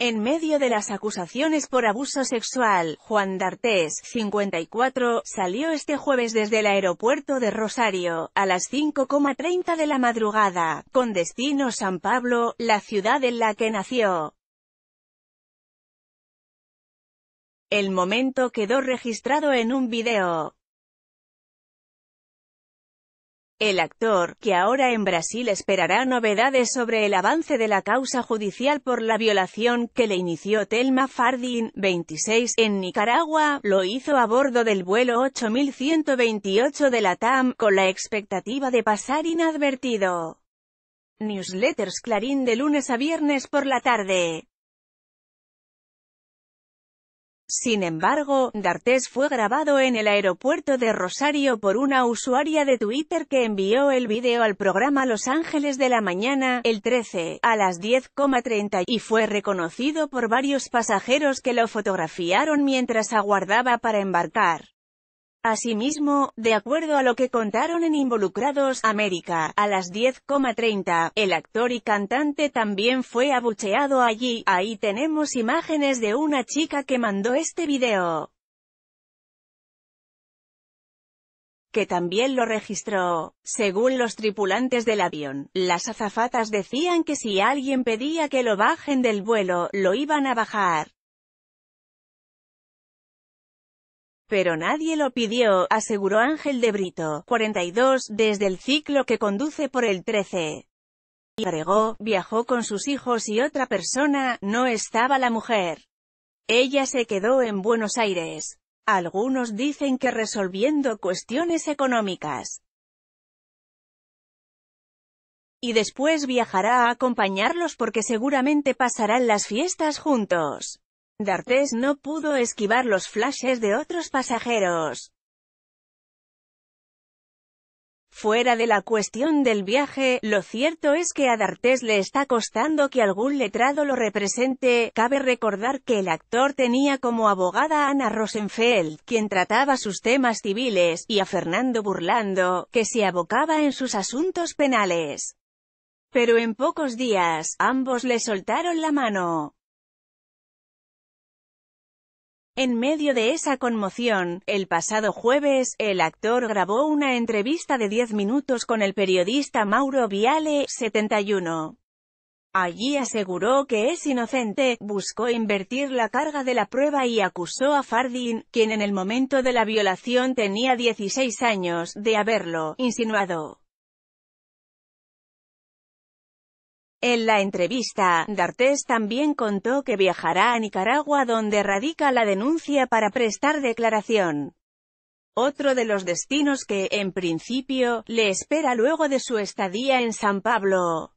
En medio de las acusaciones por abuso sexual, Juan D'Artés, 54, salió este jueves desde el aeropuerto de Rosario, a las 5.30 de la madrugada, con destino San Pablo, la ciudad en la que nació. El momento quedó registrado en un video. El actor, que ahora en Brasil esperará novedades sobre el avance de la causa judicial por la violación que le inició Telma Fardin, 26, en Nicaragua, lo hizo a bordo del vuelo 8128 de la TAM, con la expectativa de pasar inadvertido. Newsletters Clarín de lunes a viernes por la tarde. Sin embargo, D'Artes fue grabado en el aeropuerto de Rosario por una usuaria de Twitter que envió el video al programa Los Ángeles de la Mañana, el 13, a las 10.30, y fue reconocido por varios pasajeros que lo fotografiaron mientras aguardaba para embarcar. Asimismo, de acuerdo a lo que contaron en Involucrados América, a las 10.30, el actor y cantante también fue abucheado allí, ahí tenemos imágenes de una chica que mandó este video. que también lo registró. Según los tripulantes del avión, las azafatas decían que si alguien pedía que lo bajen del vuelo, lo iban a bajar. Pero nadie lo pidió, aseguró Ángel de Brito, 42, desde el ciclo que conduce por el 13. Y agregó, viajó con sus hijos y otra persona, no estaba la mujer. Ella se quedó en Buenos Aires. Algunos dicen que resolviendo cuestiones económicas. Y después viajará a acompañarlos porque seguramente pasarán las fiestas juntos. D'Artes no pudo esquivar los flashes de otros pasajeros. Fuera de la cuestión del viaje, lo cierto es que a D'Artes le está costando que algún letrado lo represente. Cabe recordar que el actor tenía como abogada a Ana Rosenfeld, quien trataba sus temas civiles, y a Fernando Burlando, que se abocaba en sus asuntos penales. Pero en pocos días, ambos le soltaron la mano. En medio de esa conmoción, el pasado jueves, el actor grabó una entrevista de 10 minutos con el periodista Mauro Viale, 71. Allí aseguró que es inocente, buscó invertir la carga de la prueba y acusó a Fardin, quien en el momento de la violación tenía 16 años, de haberlo insinuado. En la entrevista, D'Artes también contó que viajará a Nicaragua donde radica la denuncia para prestar declaración. Otro de los destinos que, en principio, le espera luego de su estadía en San Pablo.